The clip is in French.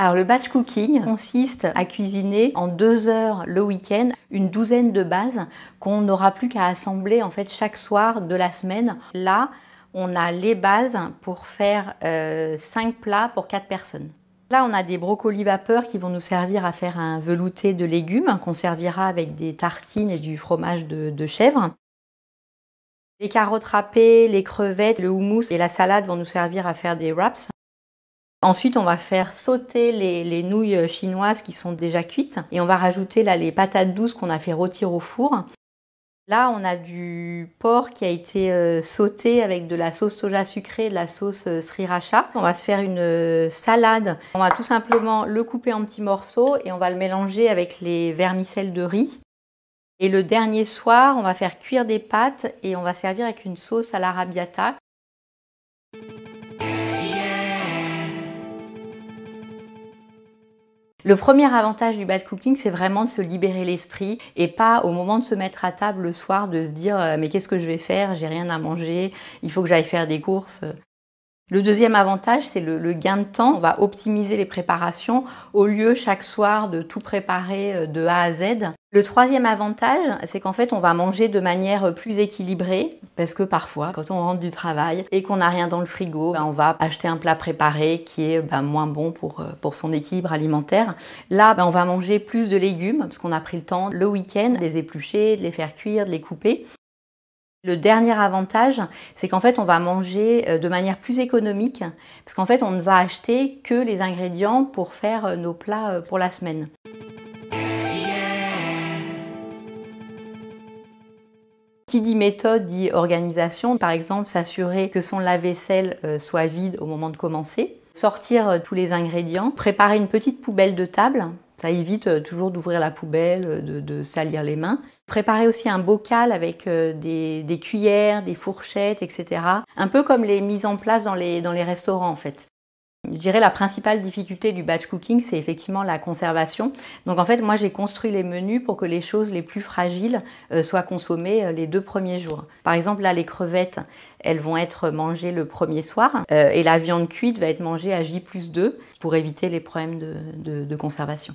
Alors le batch cooking consiste à cuisiner en deux heures le week-end une douzaine de bases qu'on n'aura plus qu'à assembler en fait chaque soir de la semaine. Là, on a les bases pour faire euh, cinq plats pour quatre personnes. Là, on a des brocolis vapeur qui vont nous servir à faire un velouté de légumes qu'on servira avec des tartines et du fromage de, de chèvre. Les carottes râpées, les crevettes, le houmous et la salade vont nous servir à faire des wraps. Ensuite, on va faire sauter les, nouilles euh, chinoises qui sont déjà cuites et on va rajouter là les patates douces qu'on a fait rôtir au four. Là, on a du porc qui a été euh, sauté avec de la sauce soja sucrée et de la sauce euh, sriracha. On va se faire une salade. On va tout simplement le couper en petits morceaux et on va le mélanger avec les vermicelles de riz. Et le dernier soir, on va faire cuire des pâtes et on va servir avec une sauce à l'arabiata. Le premier avantage du bad cooking, c'est vraiment de se libérer l'esprit et pas au moment de se mettre à table le soir de se dire euh, mais qu'est-ce que je vais faire J'ai rien à manger, il faut que j'aille faire des courses. Le deuxième avantage, c'est le, gain de temps. On va optimiser les préparations au lieu chaque soir de tout préparer euh, de A à Z. Le troisième avantage, c'est qu'en fait, on va manger de manière plus équilibrée parce que parfois, quand on rentre du travail et qu'on n'a rien dans le frigo, ben, on va acheter un plat préparé qui est ben, moins bon pour, euh, pour son équilibre alimentaire. Là, ben, on va manger plus de légumes parce qu'on a pris le temps le week-end de les éplucher, de les faire cuire, de les couper. Le dernier avantage, c'est qu'en fait, on va manger euh, de manière plus économique, parce qu'en fait, on ne va acheter que les ingrédients pour faire euh, nos plats euh, pour la semaine. Qui dit méthode dit organisation, par exemple s'assurer que son lave-vaisselle soit vide au moment de commencer, sortir tous les ingrédients, préparer une petite poubelle de table ça évite euh, toujours d'ouvrir la poubelle, euh, de, salir les mains. Préparer aussi un bocal avec euh, des, cuillères, des fourchettes, etc. Un peu comme les mises en place dans les, restaurants en fait. Je dirais la principale difficulté du batch cooking, c'est effectivement la conservation. Donc en fait, moi j'ai construit les menus pour que les choses les plus fragiles soient consommées les deux premiers jours. Par exemple, là les crevettes, elles vont être mangées le premier soir et la viande cuite va être mangée à J plus 2 pour éviter les problèmes de conservation.